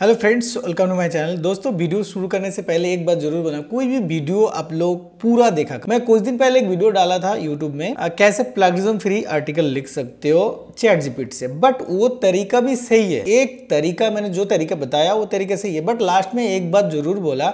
hello friends welcome to my channel दोस्तों video शुरू करने से पहले एक बात जरूर बना कोई भी वीडियो आप लोग पूरा देखा मैं कुछ दिन पहले एक वीडियो डाला था यूट्यूब में आ, कैसे प्लगजम फ्री आर्टिकल लिख सकते हो चैट जीपीट से बट वो तरीका भी सही है एक तरीका मैंने जो तरीका बताया वो तरीका सही है बट लास्ट में एक बात जरूर बोला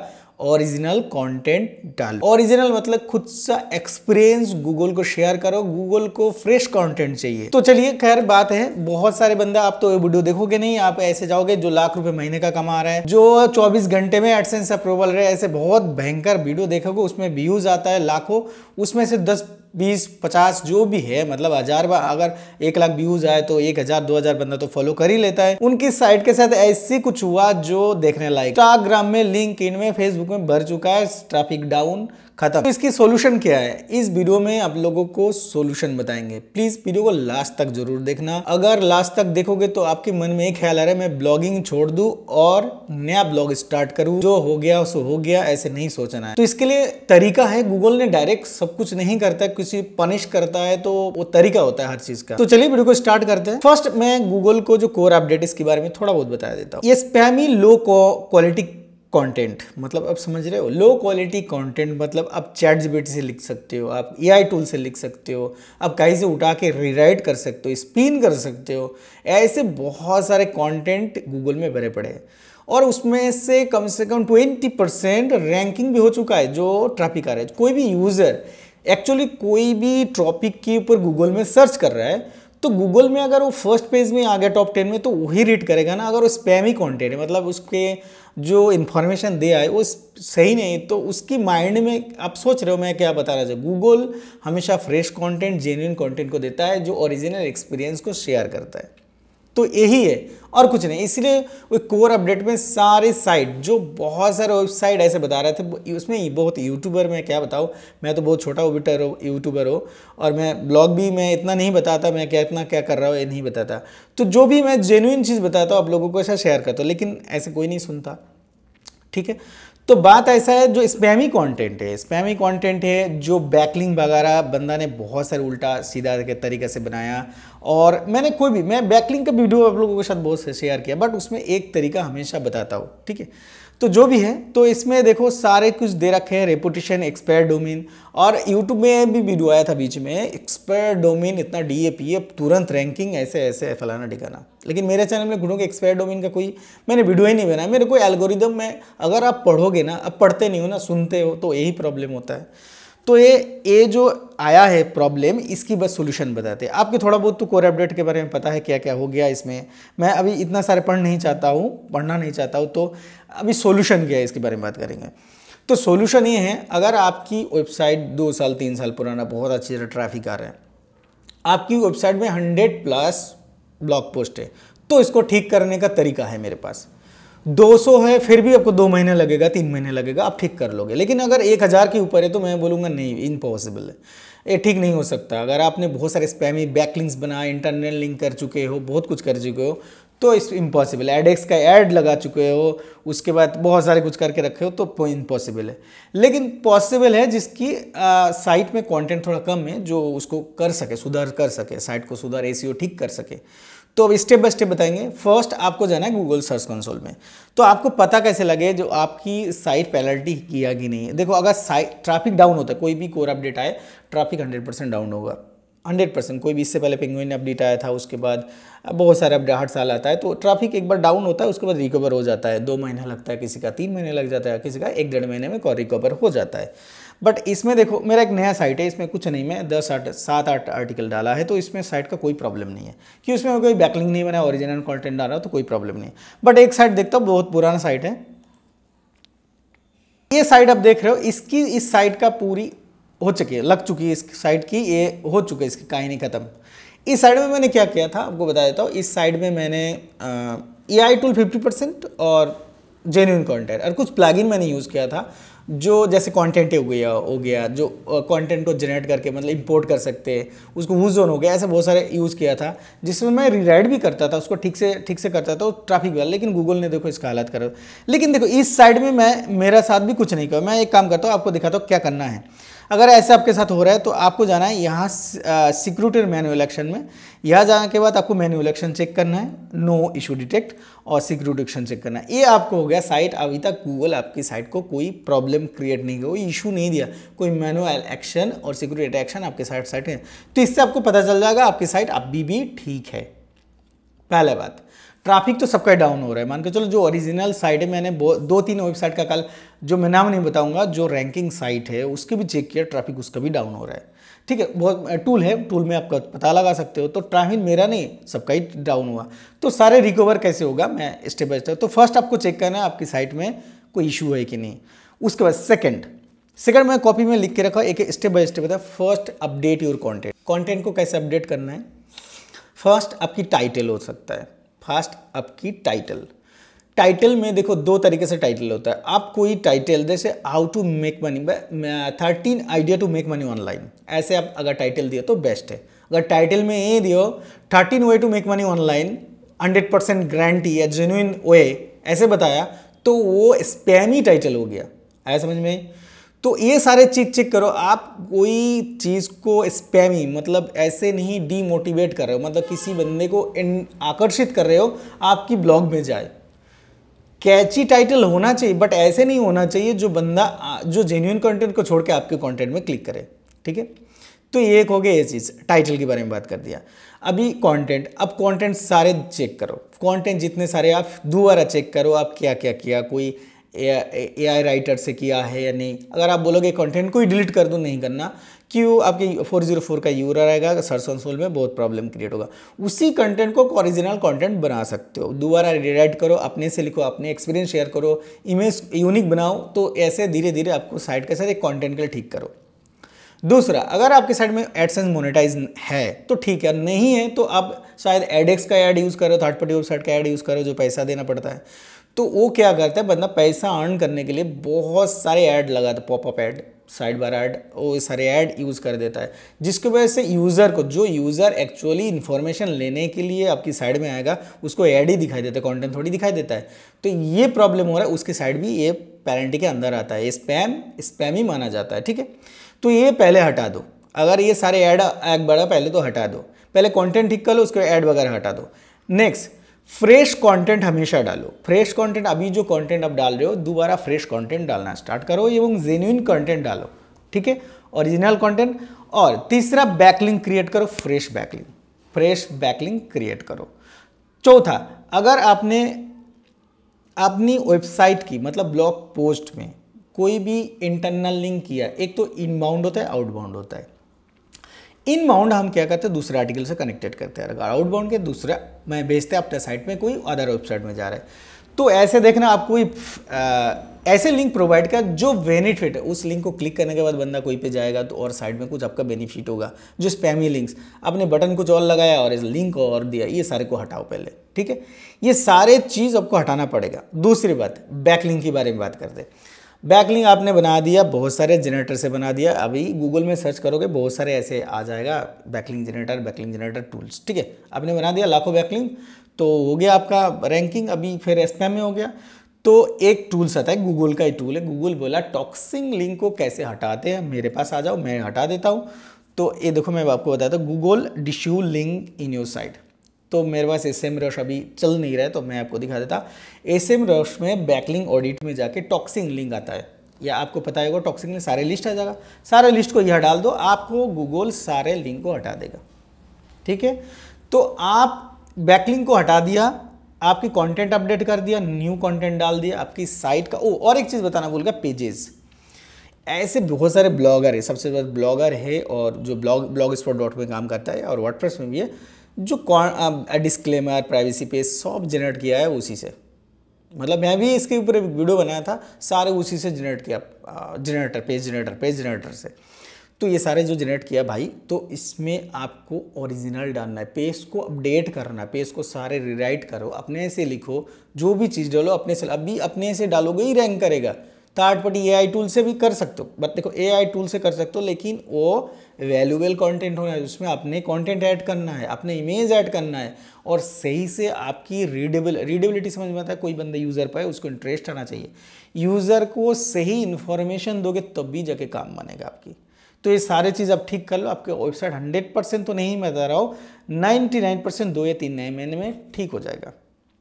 ओरिजिनल कंटेंट डालो ओरिजिनल मतलब खुद सा एक्सपीरियंस गूगल को शेयर करो गूगल को फ्रेश कंटेंट चाहिए तो चलिए खैर बात है बहुत सारे बंदा आप तो ये वीडियो देखोगे नहीं आप ऐसे जाओगे जो लाख रुपए महीने का कमा रहा है जो 24 घंटे में एडसेंस अप्रूवल रहे ऐसे बहुत भयंकर वीडियो देखोगे उसमें व्यूज आता है लाखों उसमें से दस बीस पचास जो भी है मतलब हजार बार अगर एक लाख व्यूज आए तो एक हजार दो हजार बंदा तो फॉलो कर ही लेता है उनकी साइट के साथ ऐसी कुछ हुआ जो देखने लायक इंस्टाग्राम में लिंक इन में फेसबुक में भर चुका है ट्रैफिक डाउन खत्म तो इसकी सॉल्यूशन क्या है इस वीडियो में आप लोगों को सॉल्यूशन बताएंगे प्लीज वीडियो को लास्ट तक जरूर देखना अगर लास्ट तक देखोगे तो आपके मन में एक ख्याल आ रहा है मैं ब्लॉगिंग छोड़ दू और नया ब्लॉग स्टार्ट करूँ जो हो गया सो हो गया ऐसे नहीं सोचना है तो इसके लिए तरीका है गूगल ने डायरेक्ट सब कुछ नहीं करता है किसी पनिश करता है तो वो तरीका होता है हर चीज का तो चलिए वीडियो को स्टार्ट करते हैं फर्स्ट मैं गूगल को जो कोर अपडेट इसके बारे में थोड़ा बहुत बता देता हूँ ये स्पैमी लो क्वालिटी कंटेंट मतलब आप समझ रहे हो लो क्वालिटी कंटेंट मतलब आप चैट जीबीटी से लिख सकते हो आप एआई टूल से लिख सकते हो आप कहीं से उठा के रीराइट कर सकते हो स्पिन कर सकते हो ऐसे बहुत सारे कंटेंट गूगल में भरे पड़े हैं और उसमें से कम से कम 20 परसेंट रैंकिंग भी हो चुका है जो ट्रैफिक आ रहा है कोई भी यूज़र एक्चुअली कोई भी ट्रॉपिक के ऊपर गूगल में सर्च कर रहा है तो गूगल में अगर वो फर्स्ट पेज में आ गया टॉप टेन में तो वही रीड करेगा ना अगर वो स्पैम ही कॉन्टेंट है मतलब उसके जो इन्फॉर्मेशन दे आए वो सही नहीं तो उसकी माइंड में आप सोच रहे हो मैं क्या बता रहा था गूगल हमेशा फ्रेश कंटेंट जेन्यून कंटेंट को देता है जो ओरिजिनल एक्सपीरियंस को शेयर करता है तो यही है और कुछ नहीं इसलिए वो कोर अपडेट में सारे साइट जो बहुत सारे वेबसाइट ऐसे बता रहे थे उसमें बहुत यूट्यूबर मैं क्या बताऊँ मैं तो बहुत छोटा ओबिटर यूट्यूबर हो और मैं ब्लॉग भी मैं इतना नहीं बताता मैं क्या इतना क्या कर रहा हूँ ये नहीं बताता तो जो भी मैं जेन्यून चीज़ बताता हूँ आप लोगों को ऐसा शेयर करता हूँ लेकिन ऐसे कोई नहीं सुनता ठीक है तो बात ऐसा है जो स्पैमी कंटेंट है स्पैमी कंटेंट है जो बैकलिंग वगैरह बंदा ने बहुत सारे उल्टा सीधा के तरीके से बनाया और मैंने कोई भी मैं बैकलिंग का वीडियो आप लोगों के साथ बहुत से शेयर किया बट उसमें एक तरीका हमेशा बताता हूँ ठीक है तो जो भी है तो इसमें देखो सारे कुछ दे रखे हैं रेपुटेशन एक्सपायर डोमेन और यूट्यूब में भी वीडियो आया था बीच में एक्सपायर डोमेन इतना डी ए पी ए तुरंत रैंकिंग ऐसे ऐसे फलाना ठिकाना लेकिन मेरे चैनल में घुटों के एक्सपायर डोमेन का कोई मैंने वीडियो ही नहीं बनाया मेरे कोई एल्गोरिदम में अगर आप पढ़ोगे ना आप पढ़ते नहीं हो ना सुनते हो तो यही प्रॉब्लम होता है तो ये ये जो आया है प्रॉब्लम इसकी बस सोल्यूशन बताते हैं आपके थोड़ा बहुत तो कोर अपडेट के बारे में पता है क्या क्या हो गया इसमें मैं अभी इतना सारे पढ़ नहीं चाहता हूँ पढ़ना नहीं चाहता हूँ तो अभी सोल्यूशन क्या है इसके बारे में बात करेंगे तो सोल्यूशन ये है अगर आपकी वेबसाइट दो साल तीन साल पुराना बहुत अच्छी तरह ट्रैफिक आ रहा है आपकी वेबसाइट में हंड्रेड प्लस ब्लॉग पोस्ट है तो इसको ठीक करने का तरीका है मेरे पास 200 है फिर भी आपको दो महीने लगेगा तीन महीने लगेगा आप ठीक कर लोगे लेकिन अगर एक हज़ार के ऊपर है तो मैं बोलूँगा नहीं इम्पॉसिबल है ये ठीक नहीं हो सकता अगर आपने बहुत सारे स्पैमी बैकलिंक्स बनाए इंटरनेट लिंक कर चुके हो बहुत कुछ कर चुके हो तो इस इम्पॉसिबल एडेक्स का एड लगा चुके हो उसके बाद बहुत सारे कुछ करके रखे हो तो इम्पॉसिबल है लेकिन पॉसिबल है जिसकी साइट में कंटेंट थोड़ा कम है जो उसको कर सके सुधार कर सके साइट को सुधार ए e ठीक कर सके तो अब स्टेप बाय स्टेप बताएंगे फर्स्ट आपको जाना है गूगल सर्च कंसोल में तो आपको पता कैसे लगे जो आपकी साइट पेनल्टी किया कि नहीं है देखो अगर साइट ट्रैफिक डाउन होता है कोई भी कोर अपडेट आए ट्रैफिक हंड्रेड परसेंट डाउन होगा हंड्रेड परसेंट कोई भी इससे पहले पेंगुइन अपडेट आया था उसके बाद बहुत सारे अपडेट हर साल आता है तो ट्रैफिक एक बार डाउन होता है उसके बाद रिकवर हो जाता है दो महीना लगता है किसी का तीन महीने लग जाता है किसी का एक डेढ़ महीने में रिकवर हो जाता है बट इसमें देखो मेरा एक नया साइट है इसमें कुछ नहीं मैं दस आठ सात आठ आर्टिकल डाला है तो इसमें साइट का कोई प्रॉब्लम नहीं है कि उसमें कोई बैकलिंग नहीं बना ओरिजिनल कॉन्टेंट डाला तो कोई प्रॉब्लम नहीं बट एक साइट देखता हूँ बहुत पुराना साइट है ये साइट आप देख रहे हो इसकी इस साइट का पूरी हो चुकी है लग चुकी है इस साइट की ये हो चुकी है इसकी नहीं खत्म इस साइड में मैंने क्या किया था आपको बता देता हूँ इस साइड में मैंने A I tool fifty percent और जेन्यून कॉन्टेंट और कुछ प्लागिन मैंने यूज़ किया था जो जैसे कंटेंट हो गया हो गया जो कंटेंट को जनरेट करके मतलब इंपोर्ट कर सकते हैं उसको वो जोन हो गया ऐसे बहुत सारे यूज़ किया था जिसमें मैं रिराइड भी करता था उसको ठीक से ठीक से करता था ट्रैफिक वाला लेकिन गूगल ने देखो इसका हालत करो लेकिन देखो इस साइड में मैं मेरा साथ भी कुछ नहीं कहा मैं एक काम करता हूँ आपको दिखाता हूँ क्या करना है अगर ऐसे आपके साथ हो रहा है तो आपको जाना है यहाँ सिक्योरिटी मैन्यू इलेक्शन में यहाँ जाने के बाद आपको मैन्यू इलेक्शन चेक करना है नो इशू डिटेक्ट और सिक्योरिटी चेक करना है ये आपको हो गया साइट अभी तक गूगल आपकी साइट को कोई प्रॉब्लम क्रिएट नहीं कोई इशू नहीं दिया कोई मैनुअल एक्शन और सिक्योरिटी एक्शन आपके साइट साइट है तो इससे आपको पता चल जाएगा आपकी साइट अभी भी ठीक है पहला बात ट्रैफिक तो सबका डाउन हो रहा है मान के चलो जो ओरिजिनल साइट है मैंने दो तीन वेबसाइट का कल जो मैं नाम नहीं बताऊंगा जो रैंकिंग साइट है उसके भी चेक किया ट्रैफिक उसका भी डाउन हो रहा है ठीक है बहुत टूल है टूल में आपका पता लगा सकते हो तो ट्रैफिक मेरा नहीं सबका ही डाउन हुआ तो सारे रिकवर कैसे होगा मैं स्टेप बाय स्टेप तो फर्स्ट आपको चेक करना है आपकी साइट में कोई इशू है कि नहीं उसके बाद सेकेंड सेकंड मैं कॉपी में लिख के रखा एक स्टेप बाय स्टेप बताया first update your content content को कैसे अपडेट करना है फर्स्ट आपकी टाइटल हो सकता है फास्ट अप की टाइटल टाइटल में देखो दो तरीके से टाइटल होता है आप कोई टाइटल जैसे how to make money thirteen idea to make money online ऐसे आप अगर टाइटल दिए तो बेस्ट है अगर टाइटल में ये दियो thirteen way to make money online hundred percent guarantee या जेन्यून वे ऐसे बताया तो वो स्पैमी टाइटल हो गया आया समझ में तो ये सारे चीज़ चेक करो आप कोई चीज़ को स्पैमी मतलब ऐसे नहीं डीमोटिवेट कर रहे हो मतलब किसी बंदे को आकर्षित कर रहे हो आपकी ब्लॉग में जाए कैची टाइटल होना चाहिए बट ऐसे नहीं होना चाहिए जो बंदा जो जेन्यून कंटेंट को छोड़ के आपके कंटेंट में क्लिक करे ठीक है तो ये एक हो गया ये चीज़ टाइटल के बारे में बात कर दिया अभी कंटेंट अब कंटेंट सारे चेक करो कंटेंट जितने सारे आप दोबारा चेक करो आप क्या क्या किया कोई ए आई राइटर से किया है या नहीं अगर आप बोलोगे कंटेंट को ही डिलीट कर दूँ नहीं करना क्यों आपके 404 का यूरा रहेगा सर्च सोल में बहुत प्रॉब्लम क्रिएट होगा उसी कंटेंट को ओरिजिनल कंटेंट बना सकते हो दोबारा रिराइट करो अपने से लिखो अपने एक्सपीरियंस शेयर करो इमेज यूनिक बनाओ तो ऐसे धीरे धीरे आपको साइट के साथ एक कॉन्टेंट के लिए ठीक करो दूसरा अगर आपके साइड में एडसेंस मोनेटाइज है तो ठीक है नहीं है तो आप शायद एडेक्स का ऐड यूज़ करो थर्ड पार्टी वेबसाइट का ऐड यूज़ करो जो पैसा देना पड़ता है तो वो क्या करता है बंदा पैसा अर्न करने के लिए बहुत सारे ऐड लगाता है popup ad side bar ad वो सारे ऐड यूज़ कर देता है जिसकी वजह से यूज़र को जो यूज़र एक्चुअली इन्फॉर्मेशन लेने के लिए आपकी साइड में आएगा उसको ऐड ही दिखाई देता है कॉन्टेंट थोड़ी दिखाई देता है तो ये प्रॉब्लम हो रहा है उसके साइड भी ये पेरेंटी के अंदर आता है स्पैम स्पैम ही माना जाता है ठीक है तो ये पहले हटा दो अगर ये सारे ऐड एक बड़ा पहले तो हटा दो पहले कॉन्टेंट ठीक कर लो उसके ऐड वगैरह हटा दो नेक्स्ट फ्रेश कंटेंट हमेशा डालो फ्रेश कंटेंट अभी जो कंटेंट आप डाल रहे हो दोबारा फ्रेश कंटेंट डालना स्टार्ट करो एवं जेन्यून कंटेंट डालो ठीक है ओरिजिनल कंटेंट और तीसरा बैकलिंग क्रिएट करो fresh backlink fresh backlink create करो चौथा अगर आपने अपनी वेबसाइट की मतलब ब्लॉग पोस्ट में कोई भी इंटरनल लिंक किया एक तो इनबाउंड होता है आउटबाउंड होता है इन बाउंड हम क्या करते हैं दूसरे आर्टिकल से कनेक्टेड करते हैं अगर आउट बाउंड के दूसरा मैं भेजते हैं अपने साइट में कोई अदर वेबसाइट में जा रहा है तो ऐसे देखना आप कोई ऐसे लिंक प्रोवाइड कर जो बेनिफिट है उस लिंक को क्लिक करने के बाद बंदा कोई पे जाएगा तो और साइड में कुछ आपका बेनिफिट होगा जो स्पैमी लिंक्स आपने बटन कुछ और लगाया और इस लिंक को और दिया ये सारे को हटाओ पहले ठीक है ये सारे चीज़ आपको हटाना पड़ेगा दूसरी बात बैक लिंक के बारे में बात करते हैं बैकलिंग आपने बना दिया बहुत सारे जनरेटर से बना दिया अभी गूगल में सर्च करोगे बहुत सारे ऐसे आ जाएगा backlink generator backlink generator tools ठीक है आपने बना दिया लाखों बैकलिंग तो हो गया आपका रैंकिंग अभी फिर एस में हो गया तो एक टूल्स आता है गूगल का ही टूल है गूगल बोला टॉक्सिंग लिंक को कैसे हटाते हैं मेरे पास आ जाओ मैं हटा देता हूँ तो ये देखो मैं आपको बताता हूँ गूगल डिश्यू लिंक इन योर साइट तो मेरे पास एस एम रश अभी चल नहीं रहा है तो मैं आपको दिखा देता एस एम रश में बैकलिंग ऑडिट में जाके टॉक्सिंग लिंक आता है या आपको पता होगा टॉक्सिंग लिंक सारे लिस्ट आ जाएगा सारे लिस्ट को यह डाल दो आपको गूगल सारे लिंक को हटा देगा ठीक है तो आप बैकलिंग को हटा दिया आपकी कंटेंट अपडेट कर दिया न्यू कंटेंट डाल दिया आपकी साइट का ओ और एक चीज़ बताना भूल गया पेजेस ऐसे बहुत सारे ब्लॉगर है सबसे ज्यादा ब्लॉगर है और जो ब्लॉग ब्लॉग स्पॉट डॉट में काम करता है और वर्डप्रेस में भी है जो डिस्क्लेमर प्राइवेसी पेज सब जनरेट किया है उसी से मतलब मैं भी इसके ऊपर वीडियो बनाया था सारे उसी से जनरेट किया generator page generator page generator से तो ये सारे जो जनरेट किया भाई तो इसमें आपको ओरिजिनल डालना है पेज को अपडेट करना है पेज को सारे रिराइट करो अपने से लिखो जो भी चीज़ डालो अपने से अभी अपने से डालोगे ही रैंक करेगा थर्ड पार्टी ए टूल से भी कर सकते हो बट देखो ए टूल से कर सकते हो लेकिन वो वैल्यूबल कंटेंट होना है उसमें अपने कंटेंट ऐड करना है अपने इमेज ऐड करना है और सही से आपकी रीडेबल रीडेबिलिटी समझ में आता है कोई बंदा यूज़र पर है उसको इंटरेस्ट आना चाहिए यूज़र को सही इन्फॉर्मेशन दोगे तब भी जाके काम बनेगा आपकी तो ये सारे चीज़ आप ठीक कर लो आपके वेबसाइट हंड्रेड परसेंट तो नहीं मैं बता रहा हूँ नाइन्टी नाइन परसेंट दो या तीन नए महीने में ठीक हो जाएगा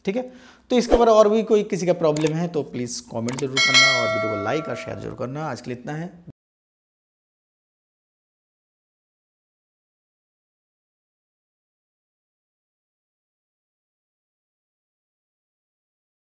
ठीक है तो इसके ऊपर और भी कोई किसी का प्रॉब्लम है तो प्लीज़ कमेंट जरूर करना और वीडियो को लाइक और शेयर जरूर करना आज के लिए इतना है